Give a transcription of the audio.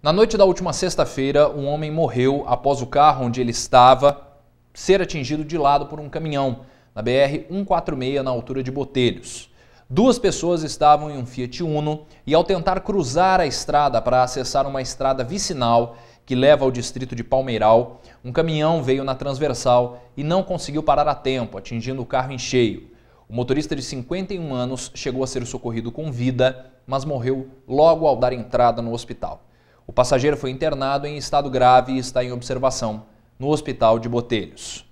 Na noite da última sexta-feira, um homem morreu após o carro onde ele estava ser atingido de lado por um caminhão, na BR-146, na altura de Botelhos. Duas pessoas estavam em um Fiat Uno e, ao tentar cruzar a estrada para acessar uma estrada vicinal que leva ao distrito de Palmeiral, um caminhão veio na transversal e não conseguiu parar a tempo, atingindo o carro em cheio. O motorista de 51 anos chegou a ser socorrido com vida, mas morreu logo ao dar entrada no hospital. O passageiro foi internado em estado grave e está em observação no Hospital de Botelhos.